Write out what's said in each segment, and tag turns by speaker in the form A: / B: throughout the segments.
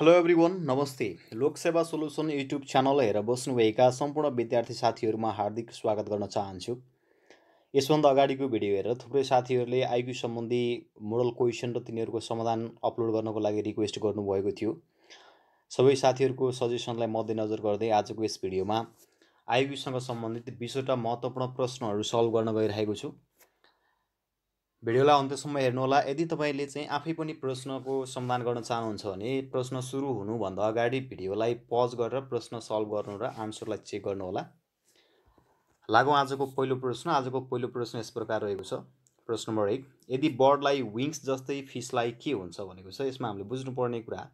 A: hello every नमस्ते Lok Sewa solution YouTube channel हेरेर बस्नुभएका सम्पूर्ण विद्यार्थी साथीहरूमा हार्दिक स्वागत गर्न चाहन्छु यसभन्दा अगाडिको भिडियो हेरेर थुप्रै साथीहरूले आइक्यू सम्बन्धी मोडल क्वेसन र तिनीहरूको समाधान अपलोड गर्नको लागि रिक्वेस्ट गर्नुभएको थियो सबै साथीहरूको सजेसनलाई मध्यनजर गर्दै आजको यस भिडियोमा आइक्यूसँग सम्बन्धित बिसवटा महत्त्वपूर्ण प्रश्नहरू सल्भ गर्न गइरहेको छु भिडियोलाई अन्त्यसम्म हेर्नुहोला यदि तपाईँले चाहिँ आफै पनि प्रश्नको समाधान गर्न चाहनुहुन्छ भने प्रश्न सुरु हुनुभन्दा अगाडि भिडियोलाई पज गरेर प्रश्न सल्भ गर्नु र आन्सरलाई चेक गर्नुहोला लागौँ आजको पहिलो प्रश्न आजको पहिलो प्रश्न यस प्रकार रहेको छ प्रश्न नम्बर एक यदि बर्डलाई विङ्स जस्तै फिसलाई के हुन्छ भनेको छ यसमा हामीले बुझ्नुपर्ने कुरा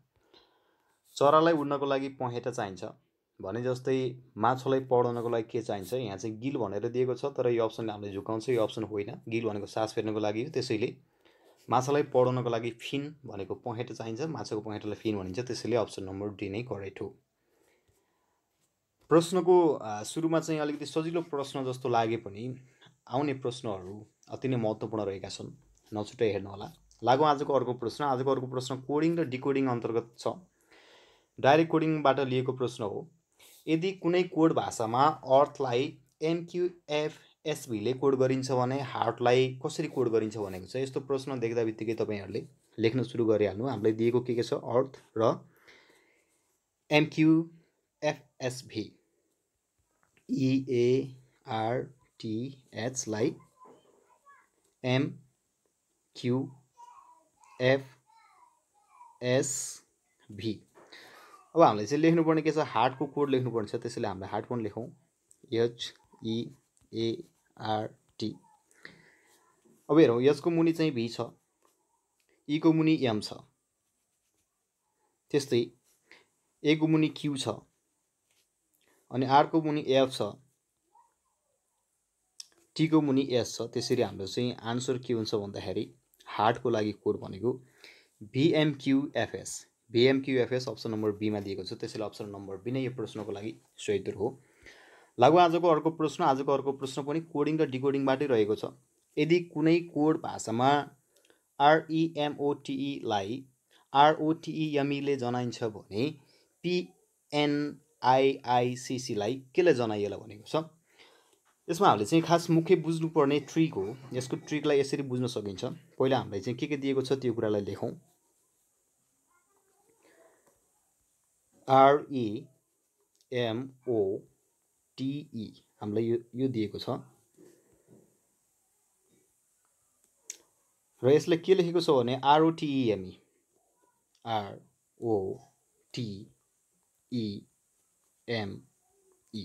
A: चरालाई उड्नको लागि पहेँटा चाहिन्छ भने जस्तै माछालाई पढाउनको लागि के चाहिन्छ यहाँ चाहिँ गिल भनेर दिएको छ तर यो अप्सनले हामीले झुकाउँछ यो अप्सन होइन गिल भनेको सास फेर्नको लागि हो त्यसैले माछालाई पढाउनको लागि फिन भनेको पहेँटो चाहिन्छ माछाको पहेँटोलाई फिन भनिन्छ त्यसैले अप्सन नम्बर डी नै करेक्ट हो प्रश्नको सुरुमा चाहिँ अलिकति सजिलो प्रश्न जस्तो लागे पनि आउने प्रश्नहरू अति नै महत्त्वपूर्ण रहेका छन् नछुट्टै होला लागौँ आजको अर्को प्रश्न आजको अर्को प्रश्न कोडिङ र डिकोडिङ अन्तर्गत छ डाइरेक्ट कोडिङबाट लिएको प्रश्न हो यदि कुनै कोड भाषामा अर्थलाई एनक्युएफएसबीले कोड गरिन्छ भने हार्टलाई कसरी कोड गरिन्छ भनेको छ यस्तो प्रश्न देख्दा बित्तिकै तपाईँहरूले लेख्न सुरु गरिहाल्नु हामीलाई दिएको के के छ अर्थ र एमक्युएफएसभी इएआरटिएचलाई एमक्युएफएसभी अब हामीले चाहिँ लेख्नुपर्ने के छ हार्टको कोड लेख्नुपर्ने छ त्यसैले हामीले हार्ट पनि लेखौँ टी e, अब हेरौँ यसको मुनि चाहिँ भी छ ईको e मुनि एम छ त्यस्तै ए को मुनि क्यु छ अनि आरको मुनि एफ छ टीको मुनि एस छ त्यसरी हाम्रो चाहिँ आन्सर के हुन्छ भन्दाखेरि हार्टको लागि कोड भनेको भिएमक्युएफएस भिएमक्युएफएस अप्सन नम्बर बीमा दिएको छ त्यसैले अप्सन नम्बर बी नै यो प्रश्नको लागि सही उत्तर हो लागु आजको अर्को प्रश्न आजको अर्को प्रश्न पनि कोडिङ र डिकोडिङबाटै रहेको छ यदि कुनै कोड भाषामा आरइएमओटिईलाई e e आरओटिईएमईले e जनाइन्छ भने पिएनआइआइसिसीलाई केले जनाइएला भनेको छ यसमा हामीले चाहिँ खास मुख्य बुझ्नुपर्ने ट्रिक हो यसको ट्रिकलाई यसरी बुझ्न सकिन्छ पहिला हामीलाई चाहिँ के के दिएको छ त्यो कुरालाई लेखौँ आरइएमओटिई e e, हामीलाई यो यो दिएको छ र यसले के लेखेको छ भने आरओटिइएमई आरओटिइएमई e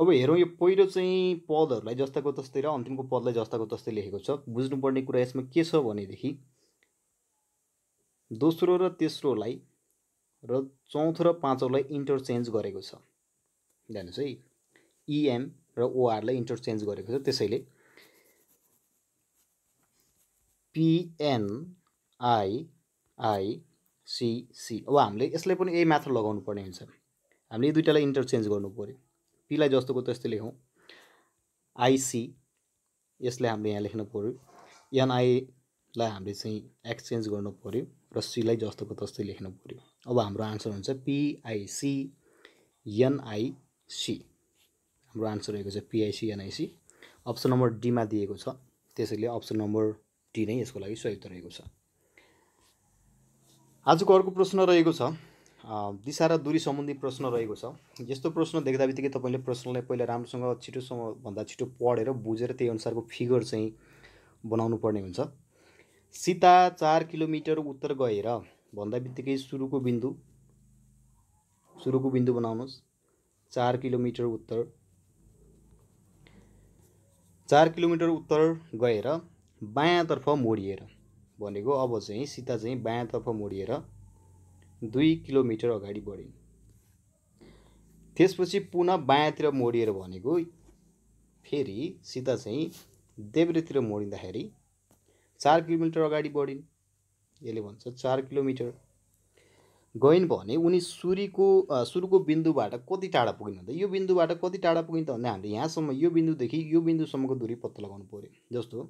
A: अब हेरौँ यो पहिलो चाहिँ पदहरूलाई जस्ताको तस्तै र अन्तिमको पदलाई जस्ताको तस्तै लेखेको छ बुझ्नुपर्ने कुरा यसमा के छ भनेदेखि दोस्रो र तेस्रोलाई र चौथो र पाँचौँलाई इन्टरचेन्ज गरेको छ जानुहोस् है इएम e र ओआरलाई इन्टरचेन्ज गरेको छ त्यसैले पिएनआइआइसिसी अब हामीले यसलाई पनि यही मात्र लगाउनु पर्ने हुन्छ हामीले यो दुइटालाई इन्टरचेन्ज गर्नु पऱ्यो पीलाई जस्तोको त्यस्तै लेखौँ आइसी यसले हामीले यहाँ लेख्नु पऱ्यो एनआईलाई हामीले चाहिँ एक्सचेन्ज गर्नु पऱ्यो र सीलाई जस्तोको तस्तै लेख्नु पऱ्यो अब हाम्रो आन्सर हुन्छ पिआइसिएनआइसी हाम्रो आन्सर रहेको छ पिआइसी एनआइसी अप्सन नम्बर डीमा दिएको छ त्यसैले अप्सन नम्बर डी नै यसको लागि सही रहेको छ आजको अर्को प्रश्न रहेको छ दिशा र दूरी सम्बन्धी प्रश्न रहेको छ यस्तो प्रश्न देख्दा बित्तिकै तपाईँले प्रश्नलाई पहिला राम्रोसँग छिटोसँग भन्दा छिटो पढेर बुझेर त्यही अनुसारको फिगर चाहिँ बनाउनु पर्ने हुन्छ सीता चार किलोमिटर उत्तर गएर भन्दा बित्तिकै सुरुको बिन्दु सुरुको बिन्दु बनाउनुहोस् चार किलोमिटर उत्तर चार किलोमिटर उत्तर गएर बायाँतर्फ मोडिएर भनेको अब चाहिँ सीता चाहिँ बायाँतर्फ मोडिएर दुई किलोमिटर अगाडि बढिन् त्यसपछि पुनः बायाँतिर मोडिएर भनेको फेरि सीता चाहिँ देब्रेतिर मोडिँदाखेरि चार किलोमिटर अगाडि बढिन् यसले भन्छ चार किलोमिटर गइन् भने उनी सूर्यको सुरुको बिन्दुबाट कति टाढा पुगिन् भन्दा यो बिन्दुबाट कति टाढा पुगिन् त भन्दा हामीले यहाँसम्म यो बिन्दुदेखि यो बिन्दुसम्मको दुरी पत्ता लगाउनु पऱ्यो जस्तो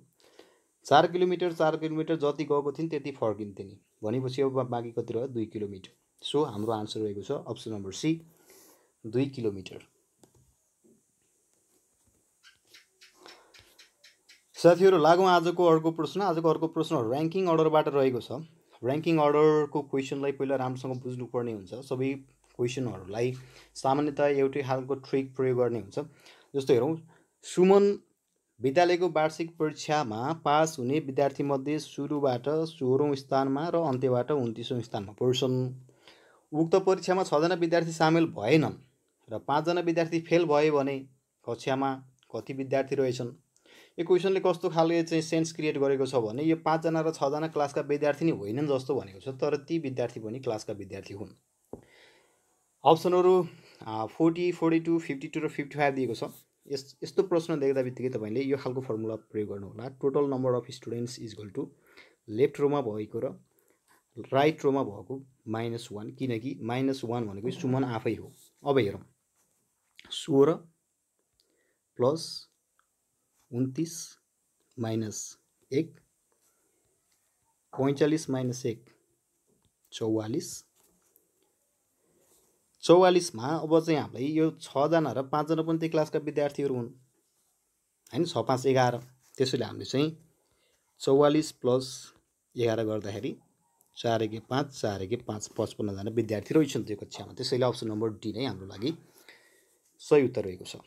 A: चार किलोमिटर चार किलोमिटर जति गएको थिएँ त्यति फर्किन्थे नि भनेपछि अब बाँकी कति रह्यो दुई किलोमिटर सो हाम्रो आन्सर रहेको छ अप्सन नम्बर सी दुई किलोमिटर साथीहरू लागौँ आजको अर्को प्रश्न आजको अर्को प्रश्न ऱ्याङ्किङ अर्डरबाट रहेको छ ऱ्याङ्किङ अर्डरको क्वेसनलाई पहिला राम्रोसँग बुझ्नुपर्ने हुन्छ सबै क्वेसनहरूलाई सामान्यतया एउटै खालको ट्रिक प्रयोग गर्ने हुन्छ जस्तो हेरौँ सुमन विद्यालयको वार्षिक परीक्षामा पास हुने विद्यार्थीमध्ये सुरुबाट सोह्रौँ स्थानमा र अन्त्यबाट उन्तिसौँ स्थानमा पढ्छन् उक्त परीक्षामा छजना विद्यार्थी सामेल भएनन् र पाँचजना विद्यार्थी फेल भयो भने कक्षामा कति विद्यार्थी रहेछन् यो क्वेसनले कस्तो खालको चाहिँ सेन्स क्रिएट गरेको छ भने यो पाँचजना र छजना क्लासका विद्यार्थी नै होइनन् जस्तो भनेको छ तर ती विद्यार्थी पनि क्लासका विद्यार्थी हुन् अप्सनहरू forty forty two fifty two र फिफ्टी फाइभ दिएको छ यस यस्तो प्रश्न देख्दा बित्तिकै तपाईँले यो खालको फर्मुला प्रयोग गर्नुहोला total number of students is equal to left रोमा भएको र राइट रोमा भएको माइनस वान किनकि माइनस वान भनेको सुमन आफै हो अब हेरौँ सोह्र प्लस उन्तिस माइनस एक पैँचालिस माइनस एक चौवालिस चौवालिसमा अब चाहिँ हामीलाई यो छजना र पाँचजना पनि त्यही क्लासका विद्यार्थीहरू हुन् होइन छ पाँच एघार त्यसैले हामीले चाहिँ चौवालिस प्लस एघार गर्दाखेरि चार एक पाँच चार एक पाँच पचपन्नजना विद्यार्थी रहेछन् त्यो कक्षामा त्यसैले अप्सन नम्बर डी नै हाम्रो लागि सही उत्तर रहेको छ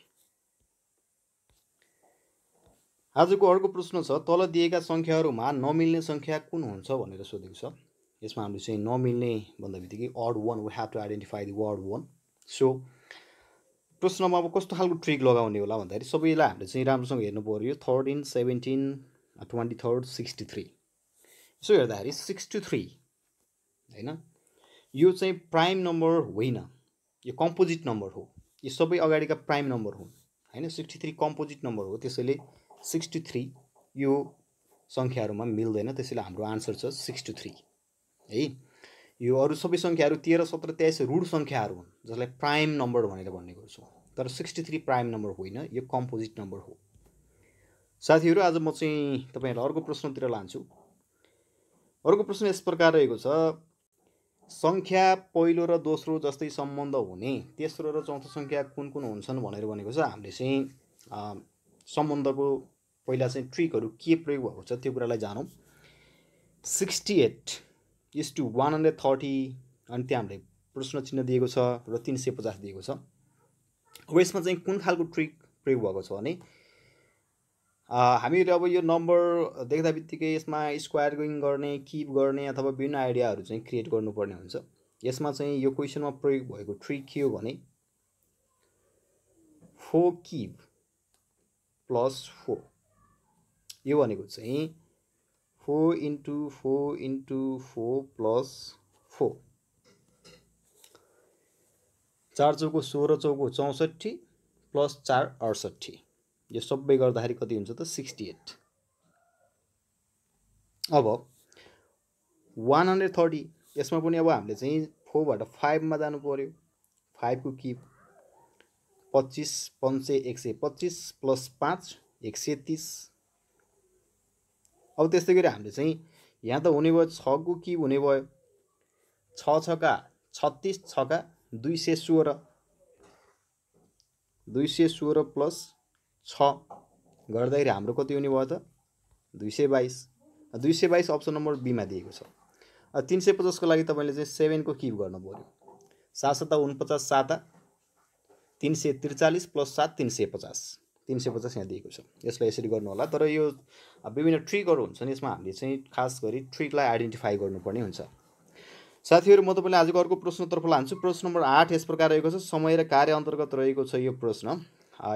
A: आजको अर्को प्रश्न छ तल दिएका सङ्ख्याहरूमा नमिल्ने सङ्ख्या कुन हुन्छ भनेर सोधेको छ यसमा हामीले चाहिँ नमिल्ने भन्दा बित्तिकै odd one we have to identify the odd one सो प्रश्नमा अब कस्तो खालको ट्रिक लगाउने होला भन्दाखेरि सबैलाई हामीले चाहिँ राम्रोसँग हेर्नु पऱ्यो thirteen seventeen twenty third sixty three यसो हेर्दाखेरि सिक्सटी थ्री होइन यो चाहिँ प्राइम नम्बर होइन यो कम्पोजिट नम्बर हो यो सबै अगाडिका प्राइम नम्बर हुन् होइन सिक्सटी थ्री कम्पोजिट नम्बर हो त्यसैले सिक्सटी थ्री यो सङ्ख्याहरूमा मिल्दैन त्यसैले हाम्रो आन्सर छ सिक्सटी थ्री है यो अरू सबै सङ्ख्याहरू तेह्र सत्र तेइस रुड सङ्ख्याहरू हुन् जसलाई प्राइम नम्बर भनेर भन्ने गर्छौँ तर सिक्सटी थ्री प्राइम नम्बर होइन यो कम्पोजिट नम्बर हो साथीहरू आज म चाहिँ तपाईँहरूलाई अर्को प्रश्नतिर लान्छु अर्को प्रश्न यस प्रकार रहेको छ सङ्ख्या पहिलो र दोस्रो जस्तै सम्बन्ध हुने तेस्रो र चौथो सङ्ख्या कुन कुन हुन्छन् भनेर भनेको छ हामीले चाहिँ सम्बन्धको पहिला चाहिँ ट्रिकहरू के प्रयोग भएको छ त्यो कुरालाई जानौँ sixty eight is to one hundred thirty अनि त्यहाँ हामीलाई प्रश्न चिन्ह दिएको छ र तिन सय पचास दिएको छ अब यसमा चाहिँ कुन खालको ट्रिक प्रयोग भएको छ भने हामीहरू अब यो नम्बर देख्दा बित्तिकै यसमा स्क्वायर गोइङ गर्ने किप गर्ने अथवा विभिन्न आइडियाहरू चाहिँ क्रिएट गर्नुपर्ने हुन्छ यसमा चाहिँ यो क्वेसनमा प्रयोग भएको ट्रिक के हो भने फोर किप प्लस फोर यो भनेको चाहिँ four into four into four plus four चार चौको सोह्र चौको चौसठी प्लस चार अडसट्ठी यो सबै गर्दाखेरि कति हुन्छ त सिक्सटी एट अब वान हन्ड्रेड थर्टी यसमा पनि अब हामीले चाहिँ फोरबाट फाइभमा जानु पऱ्यो फाइभको कि पच्चिस पन्चे सय एक सय पच्चिस प्लस पाँच एक सय तिस अब त्यस्तै गरी हामीले चाहिँ यहाँ त हुने भयो छको कि हुने भयो छ छका छत्तिस छका दुई सय सोह्र दुई सय सोह्र प्लस छ गर्दाखेरि हाम्रो कति हुने भयो त दुई सय बाइस दुई सय बाइस अप्सन नम्बर बीमा दिएको छ तिन सय पचासको लागि तपाईँले चाहिँ सेभेनको किप गर्नु पऱ्यो सात सता उनपचास साता तिन सय त्रिचालिस प्लस सात तिन सय पचास तिन सय पचास यहाँ दिएको छ यसलाई यसरी गर्नु होला तर यो विभिन्न ट्रिकहरू हुन्छन् यसमा हामीले चाहिँ खास गरी ट्रिकलाई आइडेन्टिफाई गर्नुपर्ने हुन्छ साथीहरू म तपाईँलाई आजको अर्को प्रश्नतर्फ लान्छु प्रश्न नम्बर आठ यस प्रकार रहेको छ समय र कार्य अन्तर्गत रहेको छ यो प्रश्न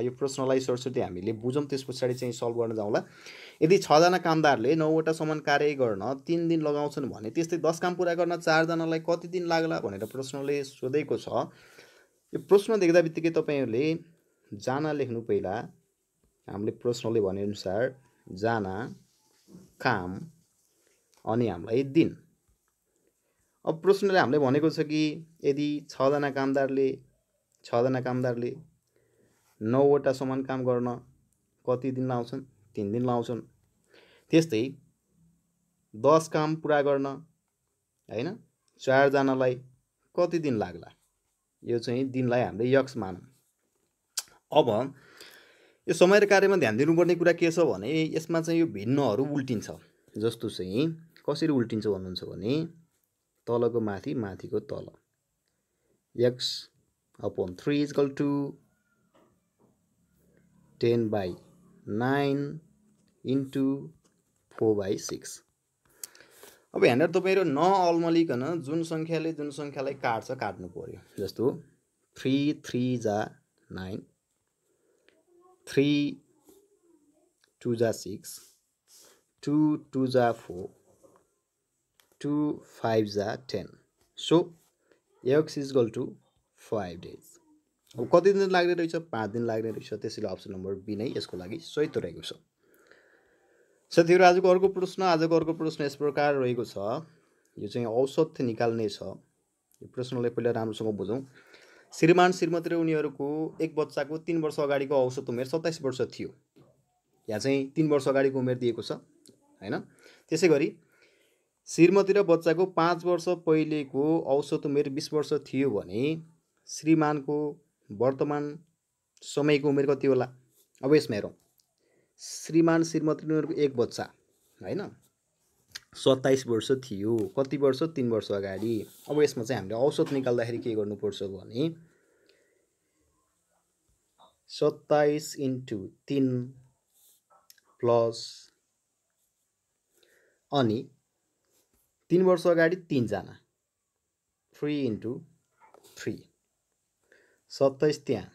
A: यो प्रश्नलाई सरस्वती हामीले बुझौँ त्यस पछाडि चाहिँ सल्भ गर्न जाउँला यदि छजना कामदारले नौवटा समान कार्य गर्न तिन दिन लगाउँछन् भने त्यस्तै दस काम पुरा गर्न चारजनालाई कति दिन लाग्ला भनेर प्रश्नले सोधेको छ यो प्रश्न देख्दा बित्तिकै तपाईँहरूले जान लेख्नु पहिला हामीले प्रश्नले भनेअनुसार जाना काम अनि हामीलाई दिन अब प्रश्नले हामीले भनेको छ कि यदि छजना कामदारले छजना कामदारले नौवटा समान काम गर्न कति दिन लाउँछन् तिन दिन लाउँछन् त्यस्तै दस काम पुरा गर्न होइन चारजनालाई कति दिन लाग्ला यो चाहिँ दिनलाई हामीले यक्स मानौँ अब यो समय र कार्यमा ध्यान दिनुपर्ने कुरा के छ भने यसमा चाहिँ यो भिन्नहरू उल्टिन्छ जस्तो चाहिँ कसरी उल्टिन्छ भन्नुहुन्छ भने तलको माथि माथिको तल x upon three is equal to ten by nine into four by six अब यहाँनिर तपाईँहरू नअल्मलिकन जुन सङ्ख्याले जुन सङ्ख्यालाई काट्छ काट्नु पऱ्यो जस्तो थ्री थ्री जा नाइन थ्री टु जा सिक्स टु टु जा फोर टु फाइभ जा ten so x is equal to five days अब कति दिन लाग्ने रहेछ पाँच दिन लाग्ने रहेछ त्यसैले अप्सन नम्बर बी नै यसको लागि सहित रहेको छ साथीहरू आजको अर्को प्रश्न आजको अर्को प्रश्न यस प्रकार रहेको छ यो चाहिँ औसत निकाल्ने छ यो प्रश्नलाई पहिला राम्रोसँग बुझौँ श्रीमान श्रीमती र उनीहरूको एक बच्चाको तिन वर्ष अगाडिको औसत उमेर सत्ताइस वर्ष थियो यहाँ चाहिँ तिन वर्ष अगाडिको उमेर दिएको छ होइन त्यसै गरी श्रीमती र बच्चाको पाँच वर्ष पहिलेको औसत उमेर बिस वर्ष थियो भने श्रीमानको वर्तमान समयको उमेर कति होला अब यसमा हेरौँ श्रीमान श्रीमती उनीहरूको एक बच्चा होइन सत्ताइस वर्ष थियो कति वर्ष तिन वर्ष अगाडि अब यसमा चाहिँ हामीले औसत निकाल्दाखेरि के गर्नुपर्छ भने सत्ताइस इन्टु तिन प्लस अनि तिन वर्ष अगाडि तिनजना थ्री इन्टु थ्री सत्ताइस त्यहाँ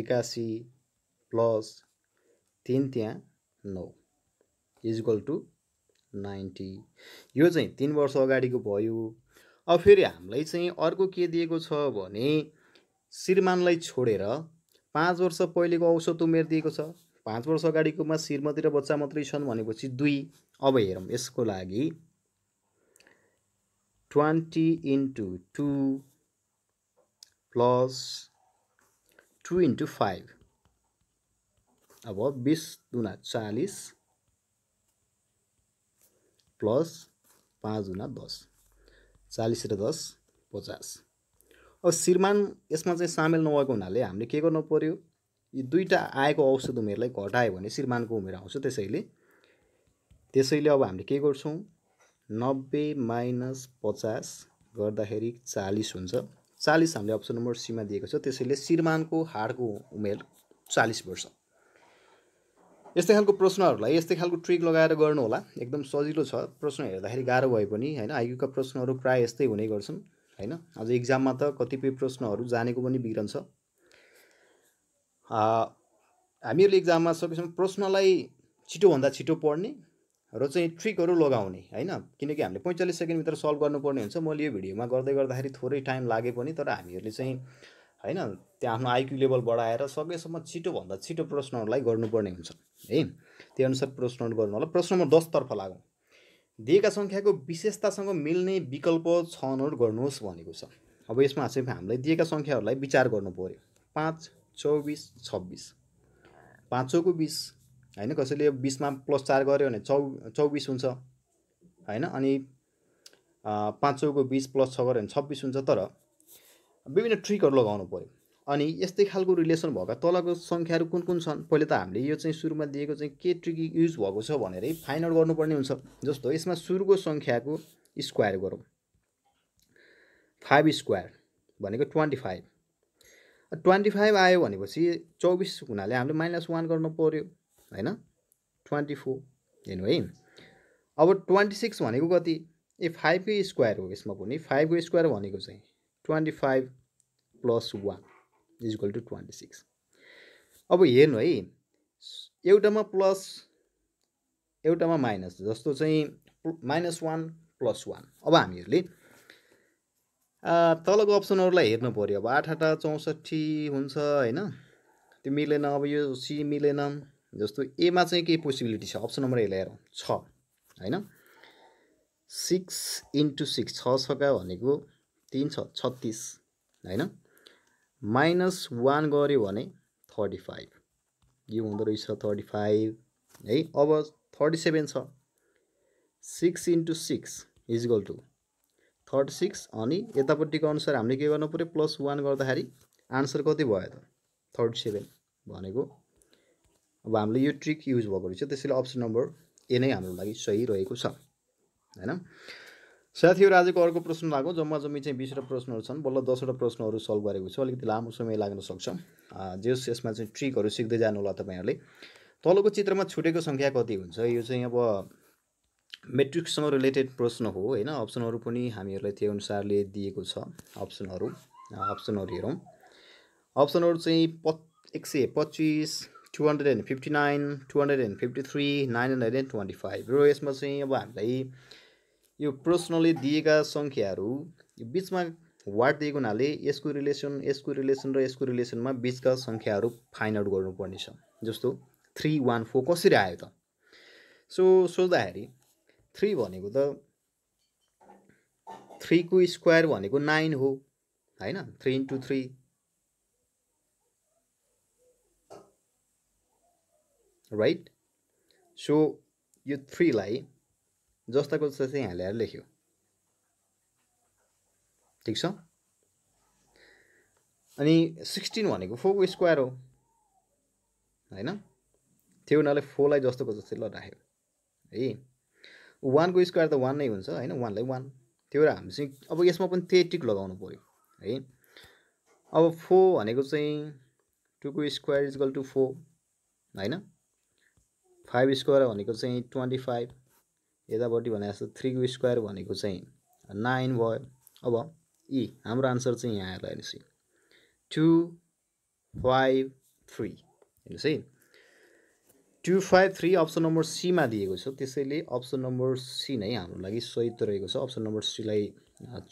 A: एकासी प्लस तिन त्यहाँ नौ इजक्वल टु नाइन्टी यो चाहिँ तिन वर्ष अगाडिको भयो अब फेरि हामीलाई चाहिँ अर्को के दिएको छ भने श्रीमानलाई छोडेर पाँच वर्ष पहिलेको औसत उमेर दिएको छ पाँच वर्ष अगाडिकोमा श्रीमती र बच्चा मात्रै छन् भनेपछि दुई अब हेरौँ यसको लागि twenty into two plus two into five अब बिस दुना चालिस प्लस पाँच दुना दस चालिस र दस पचास अब श्रीमान यसमा चाहिँ सामेल नभएको हुनाले हामीले के गर्नु पऱ्यो यी दुईवटा आएको औषध उमेरलाई घटायो भने श्रीमानको उमेर आउँछ त्यसैले त्यसैले अब हामीले के गर्छौँ नब्बे माइनस पचास गर्दाखेरि चालिस हुन्छ चालिस हामीले अप्सन नम्बर सीमा दिएको छ त्यसैले श्रीमानको हाडको उमेर चालिस वर्ष यस्तै खालको प्रश्नहरूलाई यस्तै खालको ट्रिक लगाएर गर्नु होला एकदम सजिलो छ प्रश्न हेर्दाखेरि गाह्रो भए पनि होइन आइक्यूका प्रश्नहरू प्रायः यस्तै हुने गर्छन् होइन आज इक्जाममा त कतिपय प्रश्नहरू जानेको पनि बिग्रन्छ हामीहरूले इक्जाममा सकेसम्म प्रश्नलाई छिटोभन्दा छिटो पढ्ने र चाहिँ ट्रिकहरू लगाउने होइन किनकि हामीले पैँचालिस सेकेन्डभित्र सल्भ गर्नुपर्ने हुन्छ मैले यो भिडियोमा गर्दै गर्दाखेरि थोरै टाइम लागे पनि तर हामीहरूले चाहिँ होइन त्यहाँ आफ्नो आइक्यू लेभल बढाएर सकेसम्म छिटोभन्दा छिटो प्रश्नहरूलाई गर्नुपर्ने हुन्छ है त्यही अनुसार प्रश्नहरू गर्नु होला प्रश्न म दसतर्फ लागौँ दिएका सङ्ख्याको विशेषतासँग मिल्ने विकल्प छनौट गर्नुहोस् भनेको छ अब यसमा चाहिँ हामीलाई दिएका सङ्ख्याहरूलाई विचार गर्नु पऱ्यो पाँच चौबिस छब्बिस पाँचौँको बिस होइन कसैले बिसमा प्लस चार गऱ्यो भने चौ चौबिस हुन्छ होइन अनि पाँच चौको बिस प्लस छ गऱ्यो भने छब्बिस हुन्छ तर विभिन्न ट्रिकहरू लगाउनु पऱ्यो अनि यस्तै खालको रिलेसन भएका तलको सङ्ख्याहरू कुन कुन छन् पहिले त हामीले यो चाहिँ सुरुमा दिएको चाहिँ के ट्रिकी युज भएको छ भनेरै फाइन्ड आउट गर्नुपर्ने हुन्छ जस्तो यसमा सुरुको सङ्ख्याको स्क्वायर गरौँ फाइभ स्क्वायर भनेको ट्वेन्टी फाइभ ट्वेन्टी फाइभ आयो भनेपछि चौबिस हुनाले हामीले माइनस वान गर्नु पऱ्यो होइन ट्वेन्टी फोर हेर्नु है अब ट्वेन्टी सिक्स भनेको कति ए फाइभकै स्क्वायर हो यसमा पनि फाइभको स्क्वायर भनेको चाहिँ twenty five plus one is equal to twenty six अब हेर्नु है एउटामा प्लस एउटामा माइनस जस्तो चाहिँ माइनस वान प्लस वान अब हामीहरूले तलको अप्सनहरूलाई हेर्नु पऱ्यो अब आठ आठ चौसठी हुन्छ होइन त्यो मिलेन अब यो सी मिलेन जस्तो एमा चाहिँ केही पोसिबिलिटी छ अप्सन नम्बर यसलाई हेरौँ छ होइन सिक्स इन्टु सिक्स छ छका भनेको तिन छ छत्तिस होइन माइनस वान गऱ्यो भने थर्टी फाइभ यो हुँदो रहेछ थर्टी फाइभ है अब थर्टी सेभेन छ six into six is equal to thirty six अनि यतापट्टिको अनुसार हामीले के गर्नु पऱ्यो प्लस वान गर्दाखेरि आन्सर कति भयो त थर्टी सेभेन भनेको अब हामीले यो ट्रिक युज भएको रहेछ त्यसैले अप्सन नम्बर ए नै हाम्रो लागि सही रहेको छ होइन साथीहरू आजको अर्को प्रश्न लाग्यो जम्मा जम्मी चाहिँ बिसवटा प्रश्नहरू छन् बल्ल दसवटा प्रश्नहरू सल्भ गरेको छु अलिकति लामो समय लाग्न सक्छ जे यसमा चाहिँ ट्रिकहरू सिक्दै जानु होला तपाईँहरूले तलको चित्रमा छुटेको सङ्ख्या कति हुन्छ यो चाहिँ अब मेट्रिक्ससँग रिलेटेड प्रश्न हो होइन अप्सनहरू पनि हामीहरूलाई त्यही अनुसारले दिएको छ अप्सनहरू अप्सनहरू हेरौँ अप्सनहरू चाहिँ प एक सय पच्चिस two hundred and fifty nine two hundred and fifty three nine hundred and twenty five र यसमा चाहिँ अब हामीलाई यो प्रश्नले दिएका सङ्ख्याहरू बिचमा वाट दिएको हुनाले यसको रिलेसन यसको रिलेसन र यसको रिलेसनमा बिचका सङ्ख्याहरू फाइन्ड आउट गर्नुपर्नेछ जस्तो थ्री वान फोर कसरी आयो त सो सोद्धाखेरि थ्री भनेको त थ्रीको स्क्वायर भनेको नाइन हो होइन three into three right so यो थ्रीलाई जस्ताको जस्तो चाहिँ यहाँ ल्याएर लेख्यो ठिक छ अनि सिक्सटिन भनेको फोरको स्क्वायर हो होइन त्यो उनीहरूले फोरलाई जस्तोको जस्तै ल राख्यो है वानको स्क्वायर त वान नै हुन्छ होइन वानलाई वान त्यो र हामी चाहिँ अब यसमा पनि त्यही टिक लगाउनु पऱ्यो है अब फोर भनेको चाहिँ टुको स्क्वायर इजकल टु फोर होइन फाइभ स्क्वायर भनेको चाहिँ ट्वेन्टी फाइभ यतापट्टि भने जस्तो थ्रीको स्क्वायर भनेको चाहिँ नाइन भयो अब ई e, हाम्रो आन्सर चाहिँ यहाँ आएर हेर्नुहोस् है टु फाइभ थ्री हेर्नुहोस् है two five three option number सीमा दिएको छ त्यसैले अप्सन नम्बर सी नै हाम्रो लागि सही त रहेको छ अप्सन नम्बर सीलाई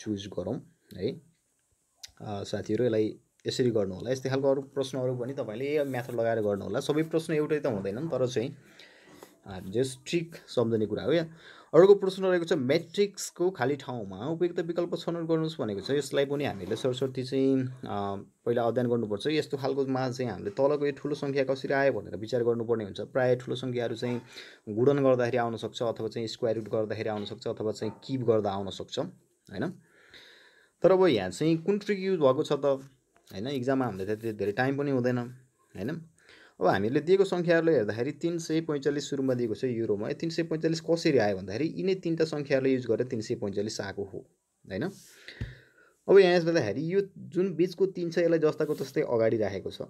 A: चुज गरौँ है साथीहरू यसलाई यसरी गर्नु होला यस्तै खालको अरू प्रश्नहरू पनि तपाईँले म्याथ लगाएर गर्नु होला सबै प्रश्न एउटै त हुँदैनन् तर चाहिँ जस्ट ट्रिक सम्झने कुरा हो या अर्को प्रश्न रहेको छ म्याट्रिक्सको खालि ठाउँमा उपयुक्त विकल्प छनौट गर्नुहोस् भनेको छ यसलाई पनि हामीले सरस्वती चाहिँ पहिला अध्ययन गर्नुपर्छ यस्तो खालकोमा चाहिँ हामीले तलको यो ठुलो सङ्ख्या कसरी आयो भनेर विचार गर्नुपर्ने हुन्छ प्रायः ठुलो सङ्ख्याहरू चाहिँ गुडन गर्दाखेरि आउनसक्छ अथवा चाहिँ स्क्वायर रुट गर्दाखेरि आउनसक्छ अथवा चाहिँ किप गर्दा आउनसक्छ होइन तर अब यहाँ चाहिँ कुन ट्रिक युज भएको छ त होइन इक्जाममा हामीले त्यति धेरै टाइम पनि हुँदैन होइन अब हामीले दिएको सङ्ख्याहरूलाई हेर्दाखेरि तिन सय पैँचालिस सुरुमा दिएको छ युरोमा तिन सय पैँचालिस कसरी आयो भन्दाखेरि यिनै तिनवटा सङ्ख्याहरूले युज गरेर तिन सय पैँचालिस आएको हो होइन अब यहाँ भन्दाखेरि यो जुन बिचको तिन छ यसलाई जस्ताको जस्तै अगाडि राखेको छ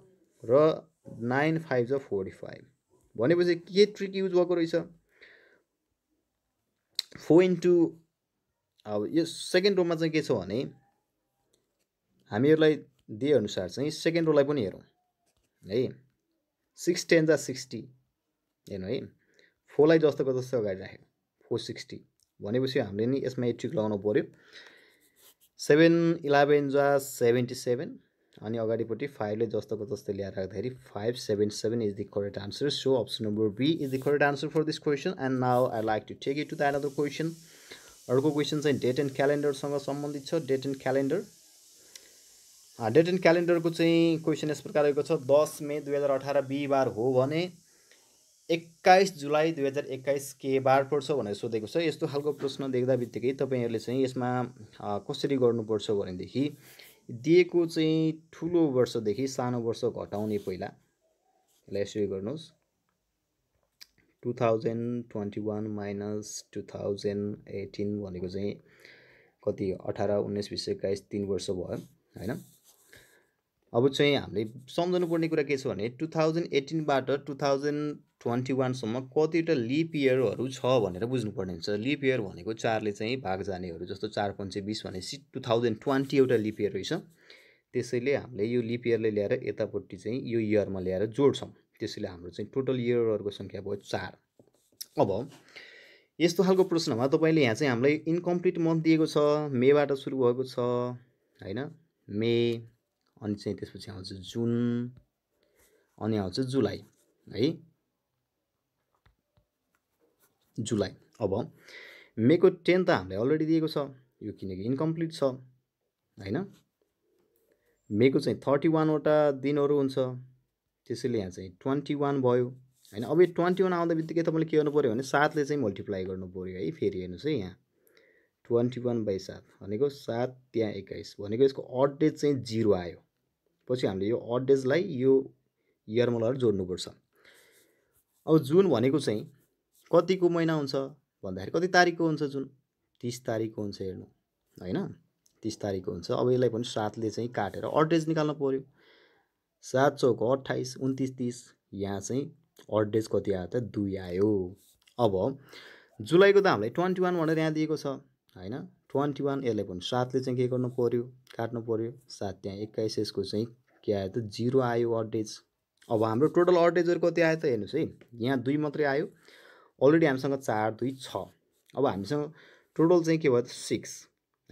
A: र नाइन फाइभ छ फोर्टी फाइभ भनेपछि के ट्रिक युज भएको रहेछ फोर इन्टु अब यो सेकेन्ड रोमा चाहिँ के छ भने हामीहरूलाई दिएअनुसार चाहिँ सेकेन्ड रोलाई पनि हेरौँ है सिक्स टेन जा सिक्सटी हेर्नु है फोरलाई जस्तोको जस्तो अगाडि राख्यो फोर सिक्सटी भनेपछि हामीले नि यसमा एट्रिक लगाउनु पऱ्यो सेभेन इलेभेन जा सेभेन्टी सेभेन अनि अगाडिपट्टि फाइभले जस्तोको जस्तो ल्याएर राख्दाखेरि five seven seven is the correct answer so option number B is the correct answer for this question and now I like to take it to the another question अर्को question चाहिँ date and क्यालेन्डरसँग सम्बन्धित छ date and calendar date and क्यालेन्डरको चाहिँ question यस प्रकार रहेको छ दस मे दुई हजार अठार बिहिबार हो भने एक्काइस जुलाई दुई हजार एक्काइस के बार पर्छ भनेर सोधेको छ यस्तो खालको प्रश्न देख्दा बित्तिकै तपाईँहरूले चाहिँ यसमा कसरी गर्नुपर्छ भनेदेखि दिएको चाहिँ ठुलो वर्षदेखि सानो वर्ष घटाउने पहिला यसलाई यसरी गर्नुहोस् two thousand twenty one minus two thousand eighteen भनेको चाहिँ कति अठार उन्नाइस बिस एक्काइस तिन वर्ष भयो होइन अब चाहिँ हामीले सम्झनु पर्ने कुरा के छ भने टु थाउजन्ड एटिनबाट टु थाउजन्ड ट्वेन्टी वानसम्म कतिवटा लिप इयरहरू छ भनेर बुझ्नुपर्ने हुन्छ लिप इयर भनेको चारले चाहिँ भाग जानेहरू जस्तो चार पन्चे बिस भनेपछि टु थाउजन्ड ट्वेन्टी एउटा लिप इयर रहेछ त्यसैले हामीले यो लिप इयरले ल्याएर यतापट्टि चाहिँ यो इयरमा ल्याएर जोड्छौँ त्यसैले हाम्रो चाहिँ टोटल इयरहरूको सङ्ख्या भयो चार अब यस्तो खालको प्रश्नमा तपाईँले यहाँ चाहिँ हामीलाई इन्कम्प्लिट मन्थ दिएको छ मेबाट सुरु भएको छ होइन मे अनि चाहिँ त्यसपछि आउँछ जुन अनि आउँछ जुलाई है जुलाई अब मेको टेन त हामीलाई अलरेडी दिएको छ यो किनकि इन्कम्प्लिट छ होइन मेको चाहिँ थर्टी वानवटा दिनहरू हुन्छ त्यसैले यहाँ चाहिँ ट्वेन्टी वान भयो होइन अब यो ट्वेन्टी वान आउँदा बित्तिकै तपाईँले के गर्नु पऱ्यो भने सातले चाहिँ मल्टिप्लाई गर्नु पऱ्यो है फेरि हेर्नुहोस् है यहाँ ट्वेन्टी वान बाई सात भनेको सात त्यहाँ एक्काइस भनेको यसको अड डेट चाहिँ जिरो आयो पछि हामीले यो अड डेजलाई यो इयरमा लगेर जोड्नुपर्छ अब जुन भनेको चाहिँ कतिको महिना हुन्छ भन्दाखेरि कति तारिकको हुन्छ जुन तिस तारिकको हुन्छ हेर्नु होइन तिस तारिकको हुन्छ अब यसलाई पनि सातले चाहिँ काटेर अड निकाल्नु पऱ्यो सात चौको अट्ठाइस उन्तिस तिस यहाँ चाहिँ अड कति आयो त दुई आयो अब जुलाईको त हामीलाई ट्वेन्टी वान भनेर यहाँ दिएको छ होइन ट्वेन्टी वान इलेभेन सातले चाहिँ के गर्नु पऱ्यो काट्नु पऱ्यो सात त्यहाँ एक्काइस यसको चाहिँ के आयो त जिरो आयो अडेज अब हाम्रो टोटल अडेजहरू कति आयो त हेर्नुहोस् है यहाँ दुई मात्रै आयो अलरेडी हामीसँग चार दुई छ अब हामीसँग टोटल चाहिँ के भयो त सिक्स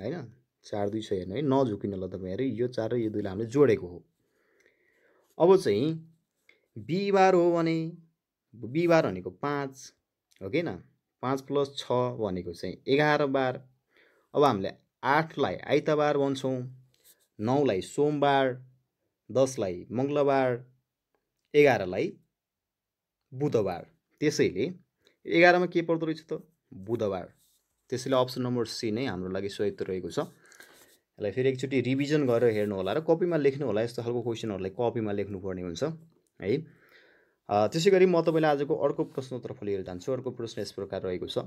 A: होइन चार दुई छ हेर्नु है नझुकिनु होला तपाईँहरू यो चार र यो दुईलाई हामीले जोडेको हो अब चाहिँ बिहिबार हो भने बिहिबार भनेको पाँच हो कि न पाँच प्लस छ भनेको चाहिँ एघार बार अब हामीले आठलाई आइतबार भन्छौँ नौलाई सोमबार दसलाई मङ्गलबार एघारलाई बुधबार त्यसैले एघारमा के पर्दो रहेछ त बुधबार त्यसैले अप्सन नम्बर सी नै हाम्रो लागि स्वायत्त रहेको छ यसलाई फेरि एकचोटि रिभिजन गरेर हेर्नु होला र कपीमा लेख्नु होला यस्तो खालको क्वेसनहरूलाई कपीमा लेख्नुपर्ने हुन्छ है त्यसै गरी म तपाईँलाई आजको अर्को प्रश्नतर्फ लिएर जान्छु अर्को प्रश्न यस प्रकार रहेको छ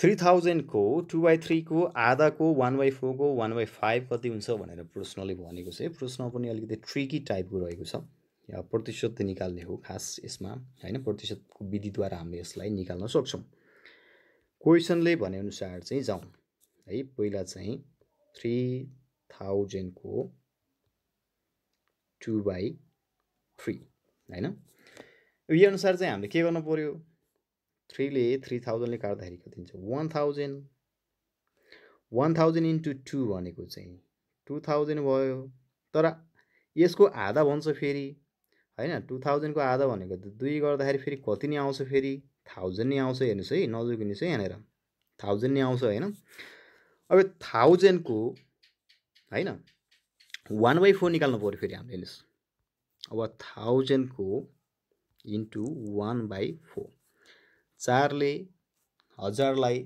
A: थ्री थाउजन्डको टु बाई थ्रीको आधाको वान बाई फोरको वान बाई फाइभ कति हुन्छ भनेर प्रश्नले भनेको छ प्रश्न पनि अलिकति ट्रिकी टाइपको रहेको छ प्रतिशत निकाल्ने हो खास यसमा होइन प्रतिशतको विधिद्वारा हामीले यसलाई निकाल्न सक्छौँ क्वेसनले भनेअनुसार चाहिँ जाउँ है पहिला चाहिँ थ्री थाउजन्डको टु बाई थ्री होइन यो अनुसार चाहिँ हामीले के गर्नु पऱ्यो थ्रीले थ्री थाउजन्डले काट्दाखेरि कति हुन्छ one thousand one thousand into two भनेको चाहिँ टु थाउजन्ड भयो तर यसको आधा भन्छ फेरि होइन टु थाउजन्डको आधा भनेको त दुई गर्दाखेरि फेरि कति नै आउँछ फेरि थाउजन्ड नै आउँछ हेर्नुहोस् है नजुकिनुहोस् है यहाँनिर थाउजन्ड नै आउँछ होइन अब थाउजन्डको होइन वान बाई फोर निकाल्नु पऱ्यो फेरि हामीले हेर्नुहोस् अब थाउजन्डको इन्टु वान बाई फोर चारले हजारलाई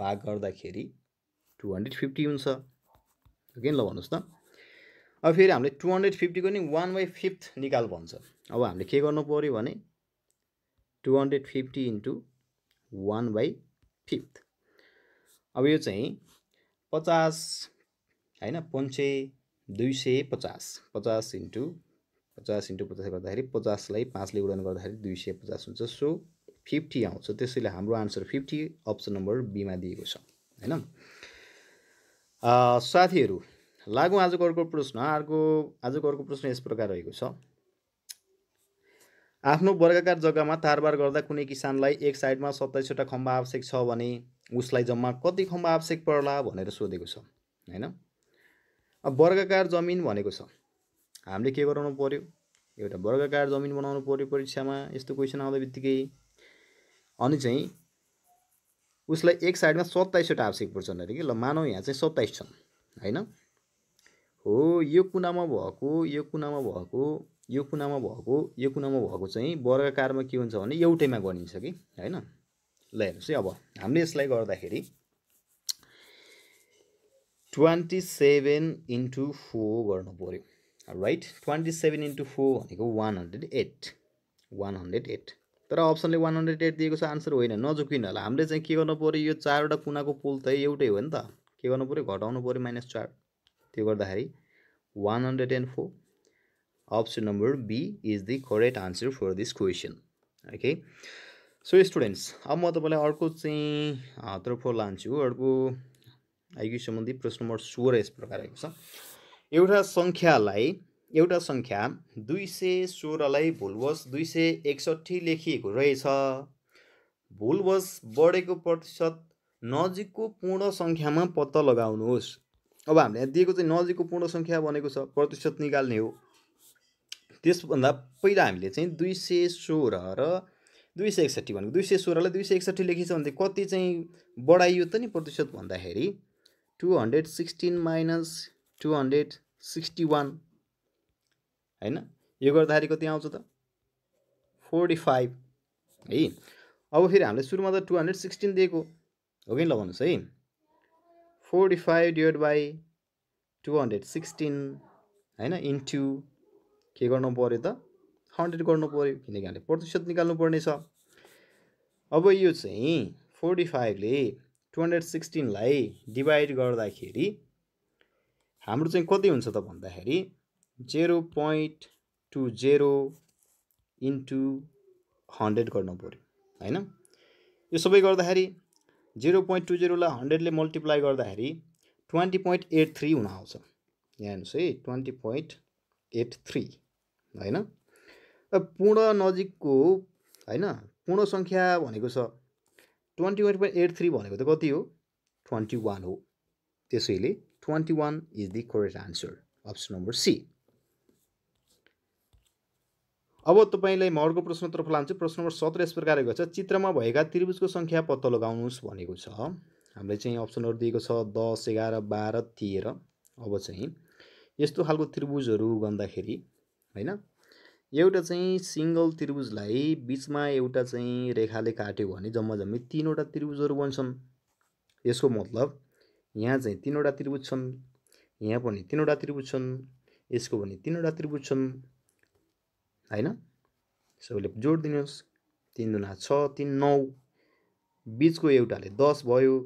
A: भाग गर्दाखेरि टु हन्ड्रेड फिफ्टी हुन्छ ओके ल भन्नुहोस् न अब फेरि हामीले टु हन्ड्रेड फिफ्टीको नि वान बाई फिफ्थ निकाल भन्छ अब हामीले के गर्नु पऱ्यो भने two hundred fifty into one by fifth अब यो चाहिँ पचास होइन पन्चे दुई सय पचास पचास इन्टु पचास इन्टु पचास गर्दाखेरि पचासलाई पाँचले उडान गर्दाखेरि दुई सय पचास हुन्छ सो फिफ्टी आउँछ त्यसैले हाम्रो आन्सर फिफ्टी अप्सन नम्बर बीमा दिएको छ होइन साथीहरू लागौँ आजको अर्को प्रश्न अर्को आजको अर्को प्रश्न यस प्रकार रहेको छ आफ्नो वर्गाकार जग्गामा तारबार गर्दा कुनै किसानलाई एक साइडमा सत्ताइसवटा खम्बा आवश्यक छ भने उसलाई जम्मा कति खम्बा आवश्यक पर्ला भनेर सोधेको छ होइन अब वर्गाकार जमिन भनेको छ हामीले के गराउनु पऱ्यो एउटा वर्गाकार जमिन बनाउनु पऱ्यो परीक्षामा यस्तो क्वेसन आउँदा बित्तिकै अनि चाहिँ उसलाई एक साइडमा सत्ताइसवटा आवश्यक पर्छ अरे कि ल मानौ यहाँ चाहिँ सत्ताइस छन् होइन हो यो कुनामा भएको यो कुनामा भएको यो कुनामा भएको यो कुनामा भएको चाहिँ वर्गकारमा के हुन्छ भने एउटैमा गनिन्छ कि होइन ल हेर्नुहोस् है अब हामीले यसलाई गर्दाखेरि ट्वेन्टी सेभेन इन्टु फोर गर्नु पऱ्यो right twenty seven into four भनेको one hundred eight one hundred eight तर अप्सनले वान हन्ड्रेड एट दिएको छ आन्सर होइन नजुकिन होला हामीले चाहिँ के गर्नु पऱ्यो यो चारवटा कुनाको पुल त एउटै हो नि त के गर्नु पऱ्यो घटाउनु पऱ्यो माइनस चार त्यो गर्दाखेरि one hundred and four option number B is the correct answer for this question okay so students अब म तपाईँलाई अर्को चाहिँ हातर्फ लान्छु अर्को आइक्यू सम्बन्धी प्रश्न नम्बर सोह्र यस प्रकारको छ एउटा सङ्ख्यालाई एउटा सङ्ख्या दुई सय सोह्रलाई भुलवश दुई सय एकसट्ठी लेखिएको रहेछ भुलवश बढेको प्रतिशत नजिकको पूर्ण सङ्ख्यामा पत्ता लगाउनुहोस् अब हामीले यहाँ दिएको चाहिँ नजिकको पूर्ण सङ्ख्या भनेको छ प्रतिशत निकाल्ने हो त्यसभन्दा पहिला हामीले चाहिँ दुई सय सोह्र र दुई सय एकसट्ठी भनेको दुई सय सोह्रलाई दुई सय एकसट्ठी लेखिन्छ भने कति चाहिँ बढाइयो त नि प्रतिशत भन्दाखेरि two hundred sixteen minus two hundred sixty one होइन यो गर्दाखेरि कति आउँछ त फोर्टी फाइभ है अब फेरि हामीले सुरुमा त टु हन्ड्रेड सिक्सटिन दिएको हो कि ल भन्नुहोस् है forty five divide by two hundred sixteen होइन इन्टु के गर्नु पऱ्यो त हन्ड्रेड गर्नु पऱ्यो किनकि हामीले प्रतिशत निकाल्नु पर्ने छ अब यो चाहिँ फोर्टी फाइभले टु हन्ड्रेड सिक्सटिनलाई डिभाइड गर्दाखेरि हाम्रो चाहिँ कति हुन्छ त भन्दाखेरि zero point two zero into hundred गर्नुपऱ्यो होइन यो सबै गर्दाखेरि जेरो पोइन्ट टू जेरोलाई हन्ड्रेडले मल्टिप्लाई गर्दाखेरि ट्वेन्टी पोइन्ट एट थ्री हुन आउँछ यहाँ हेर्नुहोस् है ट्वेन्टी पोइन्ट एट थ्री होइन पूर्ण नजिकको होइन पूर्ण सङ्ख्या भनेको छ twenty one point eight three भनेको त कति हो ट्वेन्टी वान हो त्यसैले twenty one is the correct answer option number C अब तपाईँलाई म अर्को प्रश्नतर्फ लान्छु प्रश्न नम्बर सत्र यस प्रकारको रहेको छ चित्रमा भएका त्रिभुजको सङ्ख्या पत्ता लगाउनुहोस् भनेको छ हामीले चाहिँ अप्सनहरू दिएको छ दस एघार बाह्र तेह्र अब चाहिँ यस्तो खालको त्रिभुजहरू गर्दाखेरि होइन एउटा चाहिँ सिङ्गल त्रिभुजलाई बिचमा एउटा चाहिँ रेखाले काट्यो भने जम्मा जम्मी तिनवटा त्रिभुजहरू बन्छन् यसको मतलब यहाँ चाहिँ तिनवटा त्रिभुज छन् यहाँ पनि तिनवटा त्रिभुज छन् यसको पनि तिनवटा त्रिभुज छन् होइन सबैले जोड दिनुहोस् तिन दुना छ तिन नौ बिचको एउटाले दस भयो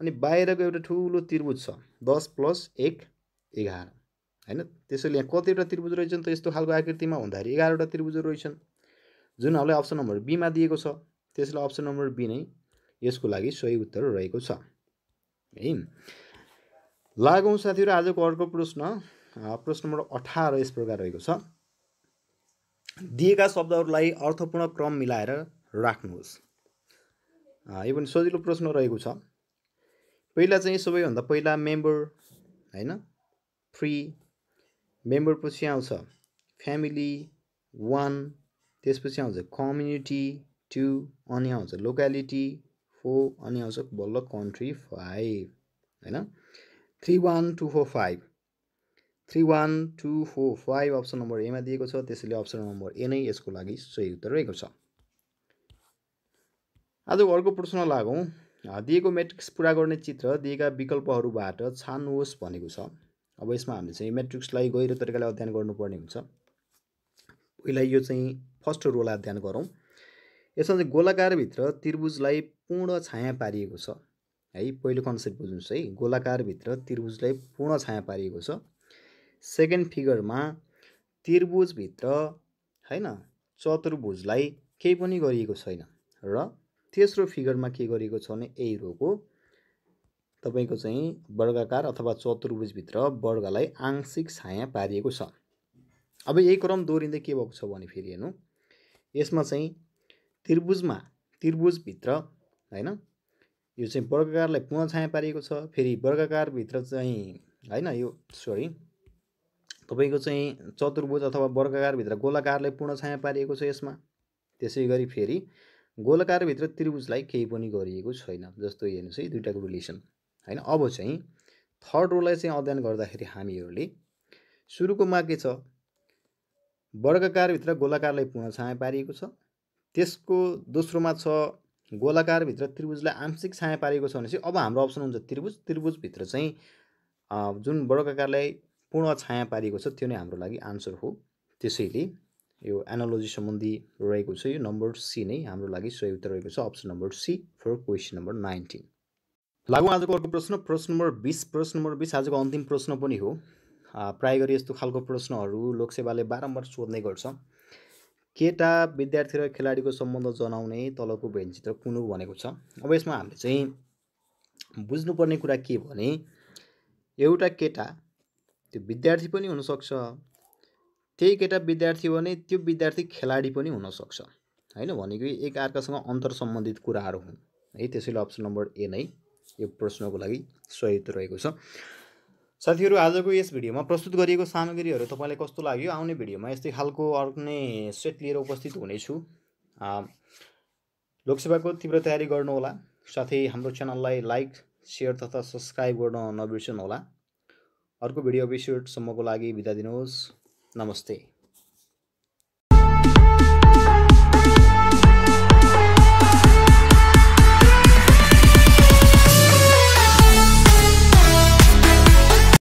A: अनि बाहिरको एउटा ठुलो त्रिभुज छ दस प्लस एक एघार होइन त्यसैले यहाँ कतिवटा त्रिभुज रहेछन् त यस्तो खालको आकृतिमा हुँदाखेरि एघारवटा त्रिभुजहरू रहेछन् जुन हामीलाई अप्सन नम्बर बीमा दिएको छ त्यसले अप्सन नम्बर बी नै यसको लागि सही उत्तर रहेको छ है लागौँ साथीहरू आजको अर्को प्रश्न प्रश्न नम्बर अठार यस प्रकार रहेको छ दिएका शब्दहरूलाई अर्थपूर्ण क्रम मिलाएर राख्नुहोस् यो पनि सजिलो प्रश्न रहेको छ पहिला चाहिँ सबैभन्दा पहिला मेम्बर होइन फ्री मेम्बर पछि आउँछ फ्यामिली वान त्यसपछि आउँछ कम्युनिटी टु अनि आउँछ लोकालिटी फोर अनि आउँछ बल्ल कन्ट्री फाइभ होइन three one two four five three one two four five option number एमा दिएको छ त्यसैले अप्सन नम्बर ए नै यसको लागि सही उत्तर रहेको छ आज अर्को प्रश्न लागौँ दिएको मेट्रिक्स पुरा गर्ने चित्र दिएका विकल्पहरूबाट छान्नुहोस् भनेको छ अब यसमा हामीले चाहिँ मेट्रिक्सलाई गहिरो तरिकाले अध्ययन गर्नुपर्ने हुन्छ पहिला यो चाहिँ फर्स्ट रोला अध्ययन गरौँ यसमा चाहिँ गोलाकारभित्र त्रिभुजलाई पूर्ण छाया पारिएको छ है पहिलो कन्सेप्ट बुझ्नुहोस् है गोलाकारभित्र त्रिभुजलाई पूर्ण छाया पारिएको छ सेकेन्ड फिगरमा त्रिभुजभित्र होइन चतुर्भुजलाई केही पनि गरिएको छैन र तेस्रो फिगरमा के गरिएको छ भने यही रोको तपाईँको चाहिँ वर्गाकार अथवा चतुर्भुजभित्र वर्गलाई आंशिक छाया पारिएको छ अब यही क्रम दोहोरिँदै के भएको छ भने फेरि हेर्नु यसमा चाहिँ त्रिभुजमा त्रिभुजभित्र होइन यो चाहिँ वर्गाकारलाई पुनः छाया पारिएको छ फेरि वर्गाकारभित्र चाहिँ होइन यो सरी तपाईँको चाहिँ चतुर्भुज अथवा वर्गाकारभित्र गोलाकारले पूर्ण छाया पारिएको छ यसमा त्यसै गरी फेरि गोलाकारभित्र त्रिभुजलाई केही पनि गरिएको छैन जस्तो हेर्नुहोस् है दुइटाको रिलेसन होइन अब चाहिँ थर्ड रोलाई चाहिँ अध्ययन गर्दाखेरि हामीहरूले सुरुकोमा के छ वर्गाकारभित्र गोलाकारलाई पूर्ण छाया पारिएको छ त्यसको दोस्रोमा छ गोलाकारभित्र त्रिभुजलाई आंशिक छाया पारिएको छ भने चाहिँ अब हाम्रो अप्सन हुन्छ त्रिभुज त्रिभुजभित्र चाहिँ जुन वर्गाकारलाई पूर्ण छाया पारिएको छ त्यो नै हाम्रो लागि आन्सर हो त्यसैले यो एनालोजी सम्बन्धी रहेको छ यो नम्बर सी नै हाम्रो लागि सही उत्तर रहेको छ option number C for question number nineteen लागु आजको अर्को प्रश्न प्रश्न नम्बर बिस प्रश्न नम्बर बिस आजको अन्तिम प्रश्न पनि हो प्राय गरी यस्तो खालको प्रश्नहरू लोकसेवाले बारम्बार सोध्ने गर्छ केटा विद्यार्थी र खेलाडीको सम्बन्ध जनाउने तलको भेनचित्र कुन हो भनेको छ अब यसमा हामीले चाहिँ बुझ्नुपर्ने कुरा के भने एउटा केटा त्यो विद्यार्थी पनि हुनसक्छ त्यही केटा विद्यार्थी हो भने त्यो विद्यार्थी खेलाडी पनि हुनसक्छ होइन भनेको एक अर्कासँग अन्तर सम्बन्धित कुराहरू हुन् है त्यसैले अप्सन नम्बर ए नै यो प्रश्नको लागि सहयोग रहेको छ साथीहरू आजको यस भिडियोमा प्रस्तुत गरिएको सामग्रीहरू तपाईँलाई कस्तो लाग्यो आउने भिडियोमा यस्तै खालको नै सेट लिएर उपस्थित हुनेछु लोकसेवाको तीव्र तयारी गर्नुहोला साथै हाम्रो च्यानललाई लाइक सेयर तथा सब्सक्राइब गर्न नबिर्सनुहोला अर्को भिडियो एपिसोडसम्मको लागि बिदा दिनुहोस् नमस्ते